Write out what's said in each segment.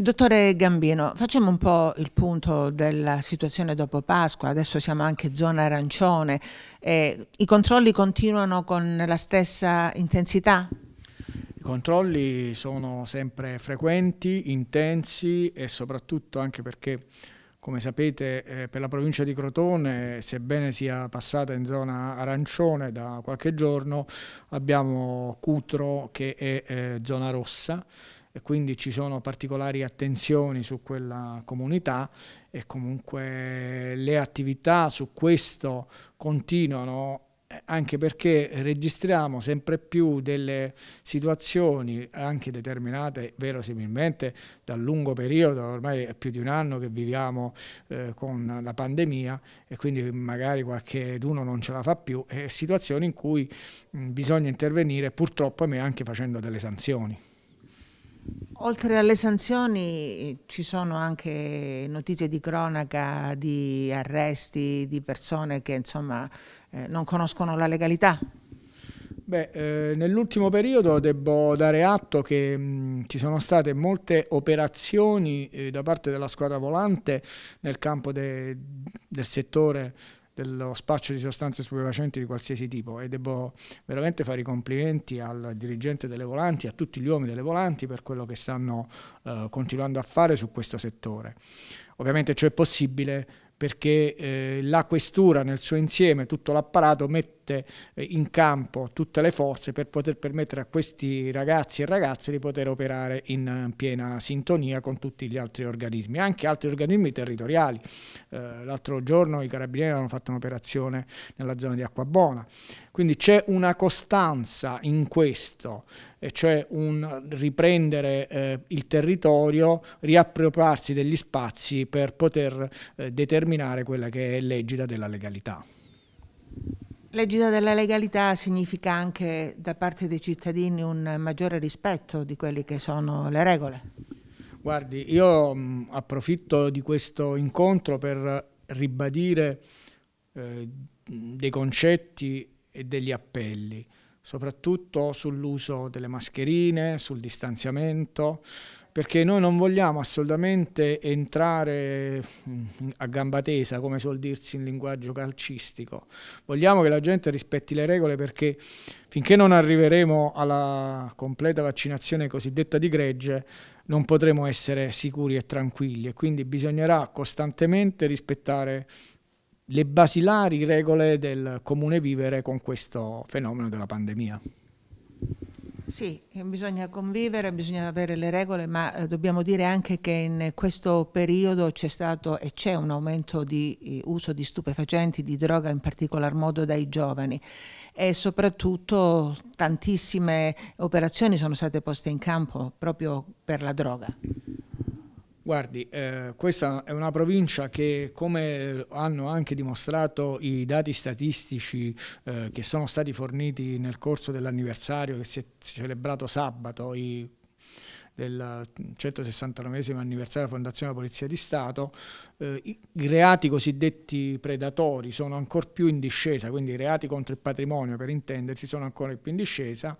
Dottore Gambino, facciamo un po' il punto della situazione dopo Pasqua, adesso siamo anche zona arancione, eh, i controlli continuano con la stessa intensità? I controlli sono sempre frequenti, intensi e soprattutto anche perché, come sapete, eh, per la provincia di Crotone, sebbene sia passata in zona arancione da qualche giorno, abbiamo Cutro che è eh, zona rossa e quindi ci sono particolari attenzioni su quella comunità e comunque le attività su questo continuano anche perché registriamo sempre più delle situazioni anche determinate verosimilmente dal lungo periodo, ormai è più di un anno che viviamo eh, con la pandemia e quindi magari qualche d'uno non ce la fa più, e situazioni in cui mh, mm, bisogna intervenire purtroppo anche facendo delle sanzioni. Oltre alle sanzioni ci sono anche notizie di cronaca di arresti di persone che insomma eh, non conoscono la legalità. Beh, eh, nell'ultimo periodo devo dare atto che mh, mm, ci sono state molte operazioni eh, da parte della squadra volante nel campo de del settore dello spaccio di sostanze stupefacenti di qualsiasi tipo e devo veramente fare i complimenti al dirigente delle volanti, a tutti gli uomini delle volanti per quello che stanno eh, continuando a fare su questo settore. Ovviamente ciò è possibile perché eh, la questura nel suo insieme, tutto l'apparato, mette mette eh, in campo tutte le forze per poter permettere a questi ragazzi e ragazze di poter operare in eh, piena sintonia con tutti gli altri organismi, anche altri organismi territoriali. Eh, l'altro giorno i carabinieri hanno fatto un'operazione nella zona di Acquabona, quindi c'è una costanza in questo, cioè un riprendere eh, il territorio, riappropriarsi degli spazi per poter eh, determinare quella che è l'egida della legalità. L'egida della legalità significa anche da parte dei cittadini un maggiore rispetto di quelle che sono le regole. Guardi, io mh, mm, approfitto di questo incontro per ribadire eh, dei concetti e degli appelli, soprattutto sull'uso delle mascherine, sul distanziamento, perché noi non vogliamo assolutamente entrare mm, a gamba tesa, come suol dirsi in linguaggio calcistico. Vogliamo che la gente rispetti le regole perché finché non arriveremo alla completa vaccinazione cosiddetta di gregge, non potremo essere sicuri e tranquilli e quindi bisognerà costantemente rispettare le basilari regole del comune vivere con questo fenomeno della pandemia. Sì, bisogna convivere, bisogna avere le regole, ma eh, dobbiamo dire anche che in questo periodo c'è stato e c'è un aumento di eh, uso di stupefacenti, di droga in particolar modo dai giovani e soprattutto tantissime operazioni sono state poste in campo proprio per la droga. Guardi, eh, questa è una provincia che, come hanno anche dimostrato i dati statistici eh, che sono stati forniti nel corso dell'anniversario che si è celebrato sabato, i del 169 anniversario della Fondazione della Polizia di Stato, eh, i reati cosiddetti predatori sono ancora più in discesa, quindi i reati contro il patrimonio per intendersi sono ancora più in discesa.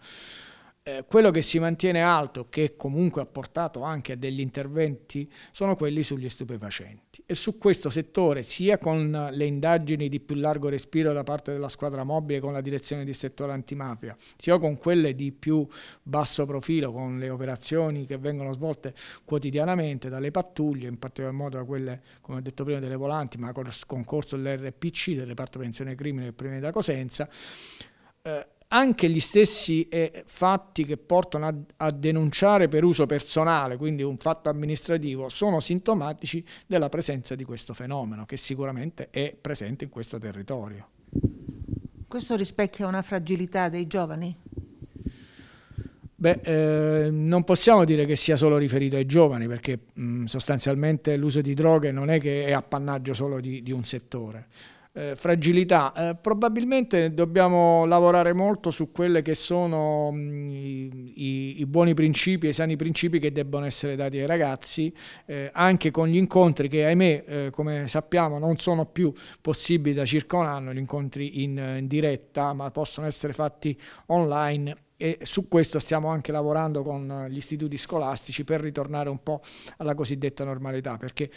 Eh, quello che si mantiene alto, che comunque ha portato anche a degli interventi, sono quelli sugli stupefacenti. E su questo settore, sia con le indagini di più largo respiro da parte della squadra mobile con la direzione di settore antimafia, sia con quelle di più basso profilo, con le operazioni che vengono svolte quotidianamente dalle pattuglie, in particolar modo da quelle, come ho detto prima, delle volanti, ma con concorso dell'RPC, del reparto pensione crimine e Premio da Cosenza, eh, anche gli stessi eh, fatti che portano a, a, denunciare per uso personale, quindi un fatto amministrativo, sono sintomatici della presenza di questo fenomeno che sicuramente è presente in questo territorio. Questo rispecchia una fragilità dei giovani? Beh, eh, non possiamo dire che sia solo riferito ai giovani, perché mh, mm, sostanzialmente l'uso di droghe non è che è appannaggio solo di, di un settore eh, fragilità. Eh, probabilmente dobbiamo lavorare molto su quelli che sono mh, mm, i, i, buoni principi, i sani principi che debbono essere dati ai ragazzi, eh, anche con gli incontri che ahimè, eh, come sappiamo, non sono più possibili da circa un anno, gli incontri in, in diretta, ma possono essere fatti online e su questo stiamo anche lavorando con eh, gli istituti scolastici per ritornare un po' alla cosiddetta normalità, perché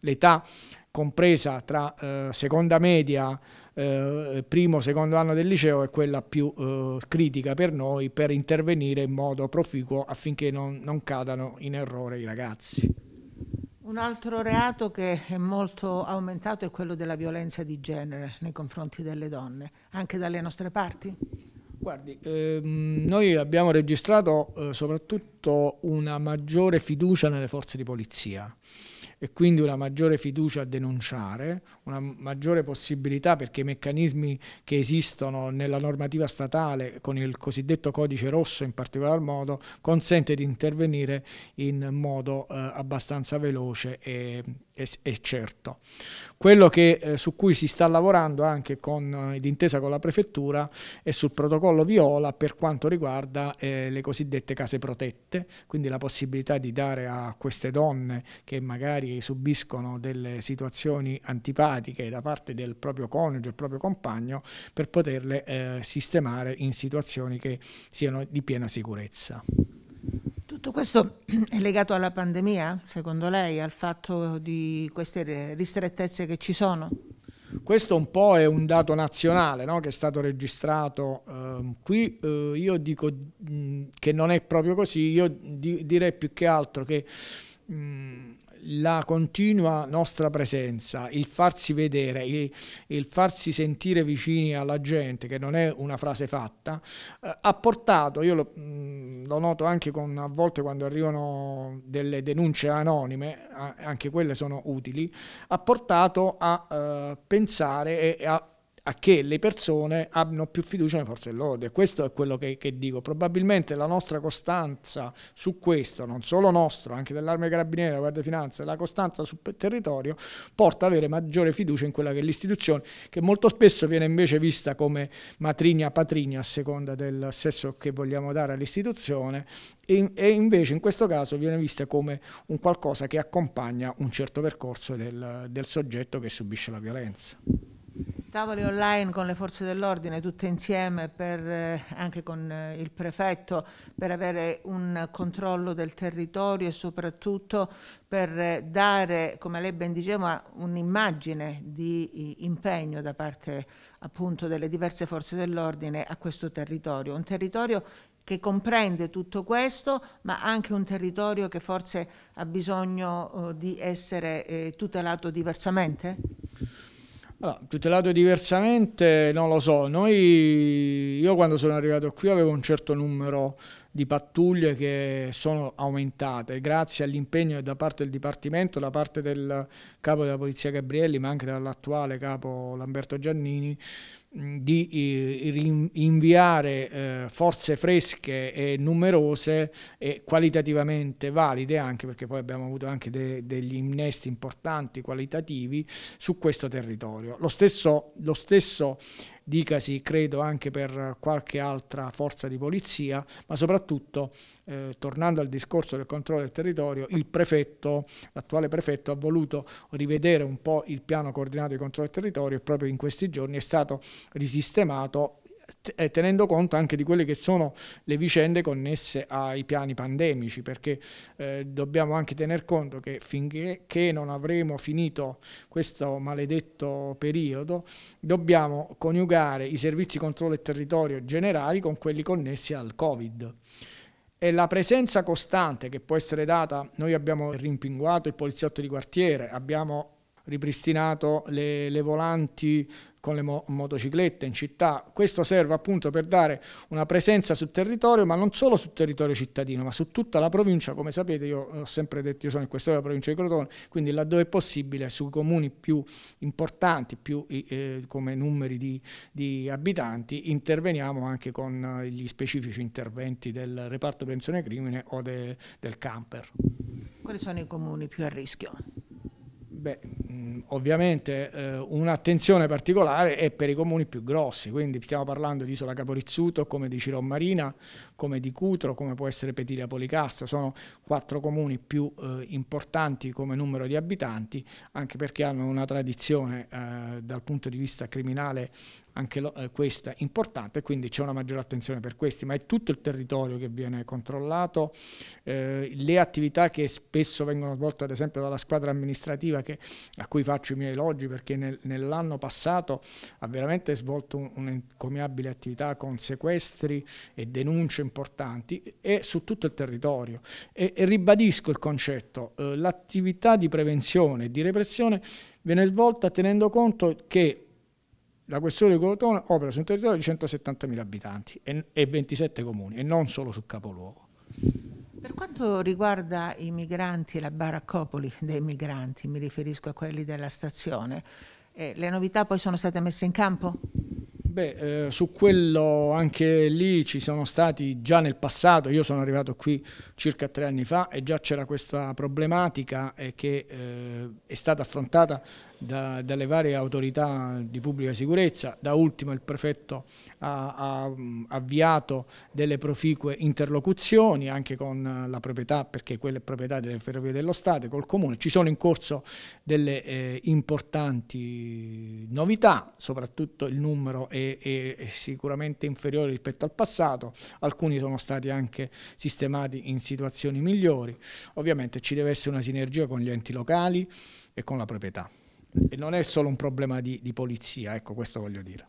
l'età compresa tra eh, seconda media, eh, primo, secondo anno del liceo è quella più eh, critica per noi per intervenire in modo proficuo affinché non, non cadano in errore i ragazzi. Un altro reato che è molto aumentato è quello della violenza di genere nei confronti delle donne, anche dalle nostre parti? Guardi, ehm, noi abbiamo registrato eh, soprattutto una maggiore fiducia nelle forze di polizia e quindi una maggiore fiducia a denunciare, una maggiore possibilità perché i meccanismi che esistono nella normativa statale con il cosiddetto codice rosso in particolar modo consente di intervenire in modo eh, abbastanza veloce e è, è certo. Quello che, eh, su cui si sta lavorando anche con, eh, d'intesa con la prefettura è sul protocollo viola per quanto riguarda eh, le cosiddette case protette, quindi la possibilità di dare a queste donne che magari subiscono delle situazioni antipatiche da parte del proprio coniuge, del proprio compagno, per poterle eh, sistemare in situazioni che siano di piena sicurezza. Tutto questo è legato alla pandemia, secondo lei, al fatto di queste ristrettezze che ci sono? Questo un po' è un dato nazionale no? che è stato registrato eh, qui. Eh, io dico mh, che non è proprio così, io di direi più che altro che mh, la continua nostra presenza, il farsi vedere, il, il, farsi sentire vicini alla gente, che non è una frase fatta, eh, ha portato, io lo, mh, mm, lo noto anche con, a volte quando arrivano delle denunce anonime, a, anche quelle sono utili, ha portato a eh, pensare e a a che le persone abbiano più fiducia nelle forze dell'ordine. Questo è quello che, che, dico. Probabilmente la nostra costanza su questo, non solo nostro, anche dell'Arma Carabinieri, della Guardia di Finanza, la costanza sul territorio porta ad avere maggiore fiducia in quella che è l'istituzione, che molto spesso viene invece vista come matrigna patrigna a seconda del sesso che vogliamo dare all'istituzione e, e invece in questo caso viene vista come un qualcosa che accompagna un certo percorso del, del soggetto che subisce la violenza tavoli online con le forze dell'ordine tutte insieme per, eh, anche con eh, il prefetto per avere un controllo del territorio e soprattutto per eh, dare, come lei ben diceva, un'immagine di impegno da parte appunto delle diverse forze dell'ordine a questo territorio, un territorio che comprende tutto questo, ma anche un territorio che forse ha bisogno oh, di essere tutelato diversamente? Allora, tutelato diversamente non lo so, Noi, io quando sono arrivato qui avevo un certo numero di pattuglie che sono aumentate grazie all'impegno da parte del Dipartimento, da parte del capo della Polizia Gabrielli ma anche dall'attuale capo Lamberto Giannini di inviare eh, forze fresche e numerose e qualitativamente valide anche perché poi abbiamo avuto anche de degli innesti importanti qualitativi su questo territorio. Lo stesso, lo stesso dicasi credo anche per qualche altra forza di polizia, ma soprattutto, eh, tornando al discorso del controllo del territorio, il prefetto, l'attuale prefetto ha voluto rivedere un po' il piano coordinato di controllo del territorio e proprio in questi giorni è stato risistemato eh, tenendo conto anche di quelle che sono le vicende connesse ai piani pandemici, perché eh, dobbiamo anche tener conto che finché non avremo finito questo maledetto periodo, dobbiamo coniugare i servizi controllo e territorio generali con quelli connessi al Covid e la presenza costante che può essere data, noi abbiamo rimpinguato il poliziotto di quartiere, abbiamo ripristinato le, le volanti con le mo motociclette in città. Questo serve appunto per dare una presenza sul territorio, ma non solo sul territorio cittadino, ma su tutta la provincia. Come sapete, io ho sempre detto, io sono in questore della provincia di Crotone, quindi laddove è possibile, sui comuni più importanti, più eh, come numeri di, di, abitanti, interveniamo anche con eh, gli specifici interventi del reparto pensione crimine o de del camper. Quali sono i comuni più a rischio? Beh, ovviamente eh, un'attenzione particolare è per i comuni più grossi, quindi stiamo parlando di Isola Caporizzuto, come di Ciron Marina, come di Cutro, come può essere Petilia Policasta, sono quattro comuni più eh, importanti come numero di abitanti, anche perché hanno una tradizione eh, dal punto di vista criminale anche lo, eh, questa importante, quindi c'è una maggiore attenzione per questi, ma è tutto il territorio che viene controllato, eh, le attività che spesso vengono svolte ad esempio dalla squadra amministrativa che ha a cui faccio i miei elogi perché nel, nell'anno passato ha veramente svolto un'encomiabile attività con sequestri e denunce importanti e su tutto il territorio. E, e ribadisco il concetto, eh, l'attività di prevenzione e di repressione viene svolta tenendo conto che la questione di Cotone opera su un territorio di 170.000 abitanti e, e 27 comuni e non solo su capoluogo. Per quanto riguarda i migranti, e la baraccopoli dei migranti, mi riferisco a quelli della stazione, eh, le novità poi sono state messe in campo? Beh, eh, su quello anche lì ci sono stati già nel passato, io sono arrivato qui circa tre anni fa e già c'era questa problematica eh, che eh, è stata affrontata da, dalle varie autorità di pubblica sicurezza, da ultimo il prefetto ha, ha avviato delle proficue interlocuzioni anche con la proprietà, perché quella è proprietà delle ferrovie dello Stato, col Comune, ci sono in corso delle eh, importanti novità, soprattutto il numero e e, sicuramente inferiore rispetto al passato, alcuni sono stati anche sistemati in situazioni migliori. Ovviamente ci deve essere una sinergia con gli enti locali e con la proprietà. E non è solo un problema di, di polizia, ecco questo voglio dire.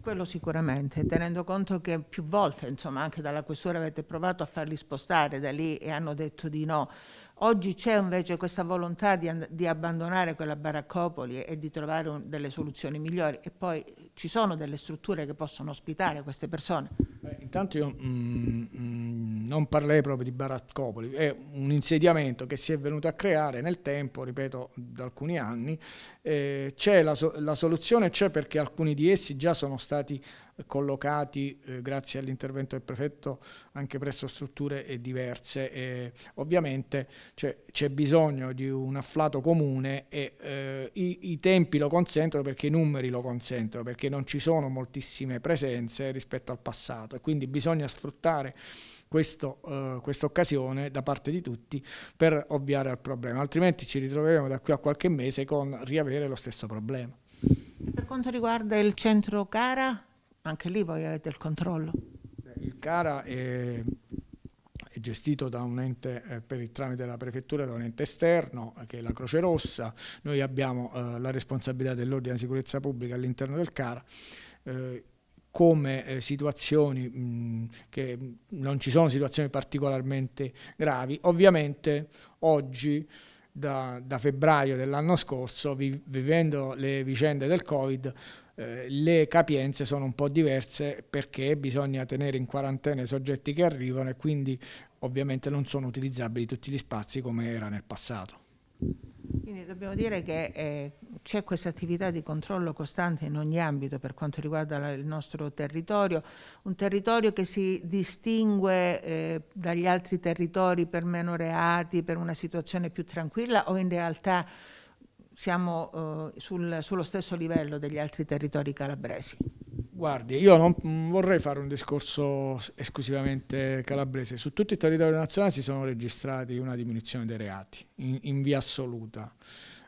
Quello sicuramente, tenendo conto che più volte, insomma, anche dalla questura avete provato a farli spostare da lì e hanno detto di no. Oggi c'è invece questa volontà di, di, abbandonare quella baraccopoli e di trovare un, delle soluzioni migliori e poi ci sono delle strutture che possono ospitare queste persone? Beh, intanto io mh, mm, mh, mm, non parlerei proprio di baraccopoli, è un insediamento che si è venuto a creare nel tempo, ripeto, da alcuni anni. Eh, c'è la, so la, soluzione c'è perché alcuni di essi già sono stati collocati, eh, grazie all'intervento del prefetto, anche presso strutture eh, diverse. E ovviamente cioè, c'è bisogno di un afflato comune e eh, i, i tempi lo consentono perché i numeri lo consentono, perché non ci sono moltissime presenze rispetto al passato e quindi bisogna sfruttare questo, eh, questa occasione da parte di tutti per ovviare al problema, altrimenti ci ritroveremo da qui a qualche mese con riavere lo stesso problema. Per quanto riguarda il centro Cara, anche lì voi avete il controllo? Il Cara è gestito da un ente eh, per il tramite della prefettura, da un ente esterno eh, che è la Croce Rossa, noi abbiamo eh, la responsabilità dell'ordine di sicurezza pubblica all'interno del CARA. Eh, come eh, situazioni mh, che non ci sono situazioni particolarmente gravi. Ovviamente oggi da, da febbraio dell'anno scorso, vi, vivendo le vicende del Covid, eh, le capienze sono un po' diverse perché bisogna tenere in quarantena i soggetti che arrivano e quindi ovviamente non sono utilizzabili tutti gli spazi come era nel passato. Quindi dobbiamo dire che eh, c'è questa attività di controllo costante in ogni ambito per quanto riguarda la, il nostro territorio, un territorio che si distingue eh, dagli altri territori per meno reati, per una situazione più tranquilla o in realtà siamo eh, sul, sullo stesso livello degli altri territori calabresi? Guardi, io non vorrei fare un discorso esclusivamente calabrese. Su tutto il territorio nazionale si sono registrati una diminuzione dei reati, in, in via assoluta.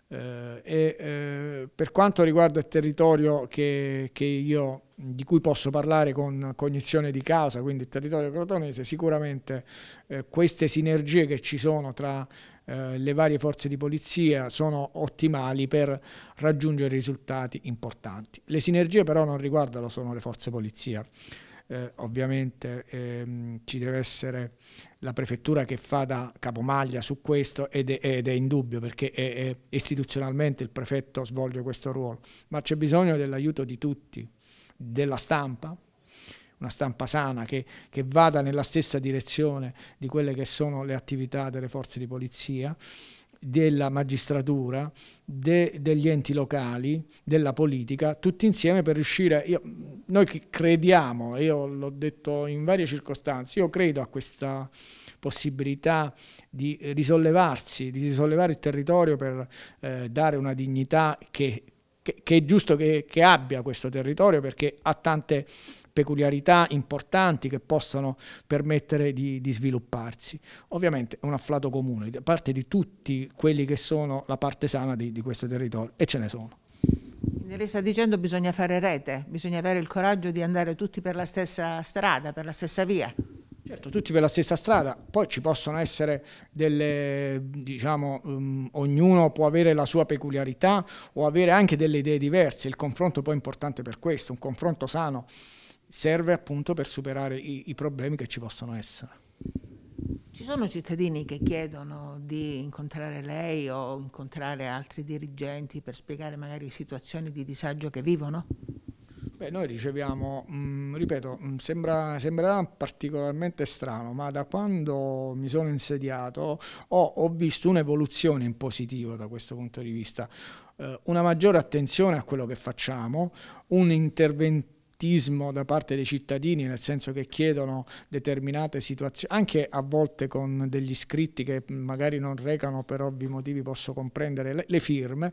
Eh, e, eh, per quanto riguarda il territorio che, che io, di cui posso parlare con cognizione di causa, quindi il territorio crotonese, sicuramente eh, queste sinergie che ci sono tra eh, le varie forze di polizia sono ottimali per raggiungere risultati importanti. Le sinergie però non riguardano solo le forze di polizia, eh, ovviamente ehm, ci deve essere la prefettura che fa da capomaglia su questo ed è, ed è indubbio perché è, è istituzionalmente il prefetto svolge questo ruolo, ma c'è bisogno dell'aiuto di tutti, della stampa, una stampa sana che, che vada nella stessa direzione di quelle che sono le attività delle forze di polizia della magistratura, de, degli enti locali, della politica, tutti insieme per riuscire, io, noi crediamo, io l'ho detto in varie circostanze, io credo a questa possibilità di risollevarsi, di risollevare il territorio per eh, dare una dignità che che, che è giusto che, che abbia questo territorio perché ha tante peculiarità importanti che possano permettere di, di, svilupparsi. Ovviamente è un afflato comune da parte di tutti quelli che sono la parte sana di, di questo territorio e ce ne sono. lei sta dicendo che bisogna fare rete, bisogna avere il coraggio di andare tutti per la stessa strada, per la stessa via. Certo, tutti per la stessa strada, poi ci possono essere delle, diciamo, um, ognuno può avere la sua peculiarità o avere anche delle idee diverse, il confronto poi è importante per questo, un confronto sano serve appunto per superare i, i problemi che ci possono essere. Ci sono cittadini che chiedono di incontrare lei o incontrare altri dirigenti per spiegare magari situazioni di disagio che vivono? Beh, noi riceviamo, mh, mm, ripeto, mm, sembra, sembrerà particolarmente strano, ma da quando mi sono insediato ho, ho visto un'evoluzione in positivo da questo punto di vista, eh, una maggiore attenzione a quello che facciamo, un intervento scetticismo da parte dei cittadini, nel senso che chiedono determinate situazioni, anche a volte con degli scritti che magari non recano per ovvi motivi, posso comprendere, le, le firme,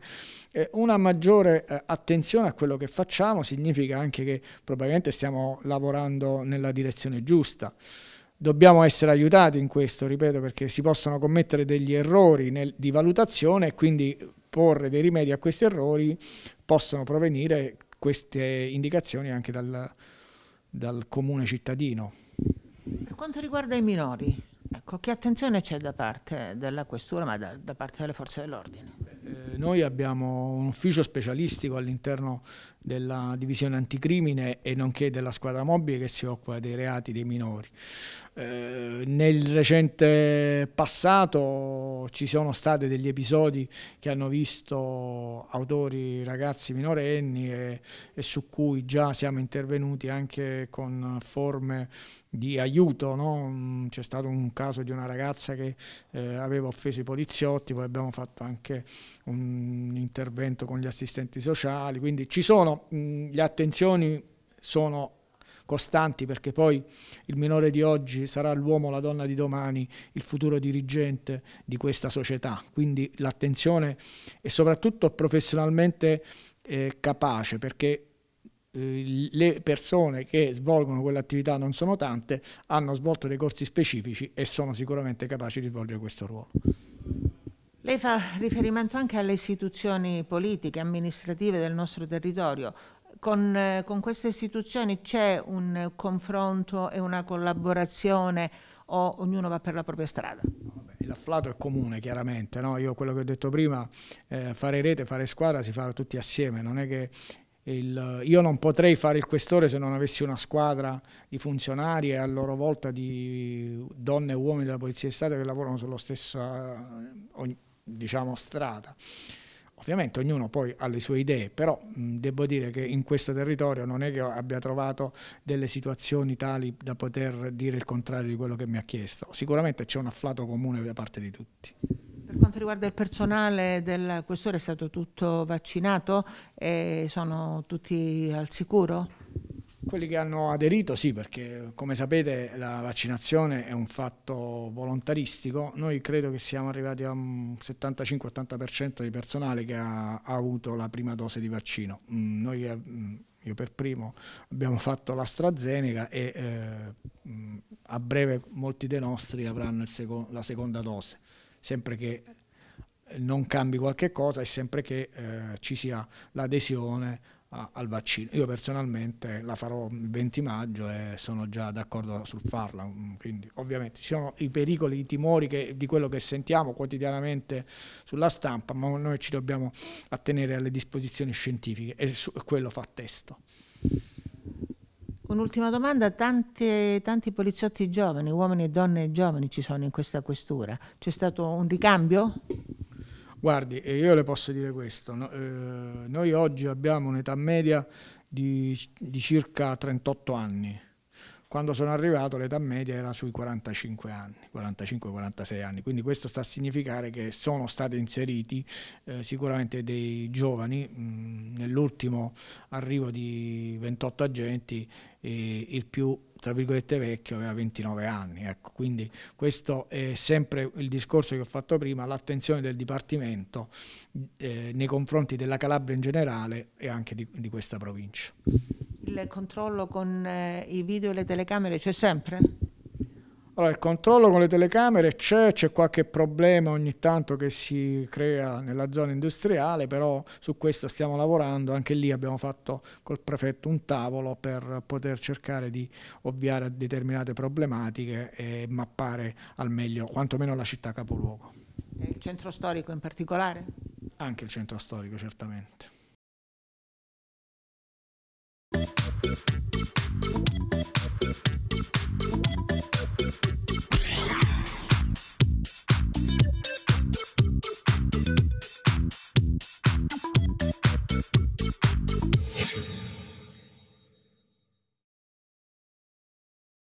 eh, una maggiore eh, attenzione a quello che facciamo significa anche che probabilmente stiamo lavorando nella direzione giusta dobbiamo essere aiutati in questo, ripeto, perché si possono commettere degli errori nel, di valutazione e quindi porre dei rimedi a questi errori possono provenire queste indicazioni anche dal, dal comune cittadino. Per quanto riguarda i minori, ecco, che attenzione c'è da parte della questura ma da, da parte delle forze dell'ordine? Eh, noi abbiamo un ufficio specialistico all'interno della divisione anticrimine e nonché della squadra mobile che si occupa dei reati dei minori. Eh, nel recente passato ci sono stati degli episodi che hanno visto autori ragazzi minorenni e, e su cui già siamo intervenuti anche con forme di aiuto. No? Mm, c'è stato un caso di una ragazza che eh, aveva offeso i poliziotti, poi abbiamo fatto anche un intervento con gli assistenti sociali, quindi ci sono mh, le attenzioni sono costanti perché poi il minore di oggi sarà l'uomo, la donna di domani, il futuro dirigente di questa società. Quindi l'attenzione è soprattutto professionalmente eh, capace perché eh, le persone che svolgono quell'attività non sono tante, hanno svolto dei corsi specifici e sono sicuramente capaci di svolgere questo ruolo. Lei fa riferimento anche alle istituzioni politiche, amministrative del nostro territorio. Con, eh, con queste istituzioni c'è un confronto e una collaborazione o ognuno va per la propria strada? l'afflato è comune chiaramente, no? io quello che ho detto prima, eh, fare rete, fare squadra si fa tutti assieme, non è che il, io non potrei fare il questore se non avessi una squadra di funzionari e a loro volta di donne e uomini della Polizia di Stato che lavorano sullo stesso, eh, ogni, diciamo, strada. Ovviamente ognuno poi ha le sue idee, però mh, devo dire che in questo territorio non è che abbia trovato delle situazioni tali da poter dire il contrario di quello che mi ha chiesto. Sicuramente c'è un afflato comune da parte di tutti. Per quanto riguarda il personale del questore è stato tutto vaccinato e sono tutti al sicuro? Quelli che hanno aderito sì, perché come sapete la vaccinazione è un fatto volontaristico, noi credo che siamo arrivati a un 75-80% di personale che ha, ha, avuto la prima dose di vaccino. Mm, noi, eh, mm, io per primo abbiamo fatto l'AstraZeneca e eh, mm, a breve molti dei nostri avranno seco la seconda dose, sempre che eh, non cambi qualche cosa e sempre che eh, ci sia l'adesione al vaccino. Io personalmente la farò il 20 maggio e sono già d'accordo sul farla, mm, quindi ovviamente ci sono i pericoli, i timori che, di quello che sentiamo quotidianamente sulla stampa, ma noi ci dobbiamo attenere alle disposizioni scientifiche e su, quello fa testo. Un'ultima domanda, Tante, tanti poliziotti giovani, uomini e donne giovani ci sono in questa questura, c'è stato un ricambio? Guardi, eh, io le posso dire questo, no, eh, noi oggi abbiamo un'età media di, di, circa 38 anni, quando sono arrivato l'età media era sui 45 anni, 45-46 anni, quindi questo sta a significare che sono stati inseriti eh, sicuramente dei giovani, nell'ultimo arrivo di 28 agenti eh, il più tra virgolette vecchio, aveva 29 anni. Ecco. Quindi questo è sempre il discorso che ho fatto prima, l'attenzione del Dipartimento eh, nei confronti della Calabria in generale e anche di, di questa provincia. Il controllo con eh, i video e le telecamere c'è sempre? Allora, il controllo con le telecamere c'è, c'è qualche problema ogni tanto che si crea nella zona industriale, però su questo stiamo lavorando, anche lì abbiamo fatto col prefetto un tavolo per poter cercare di ovviare a determinate problematiche e mappare al meglio quantomeno la città capoluogo. E il centro storico in particolare? Anche il centro storico, certamente.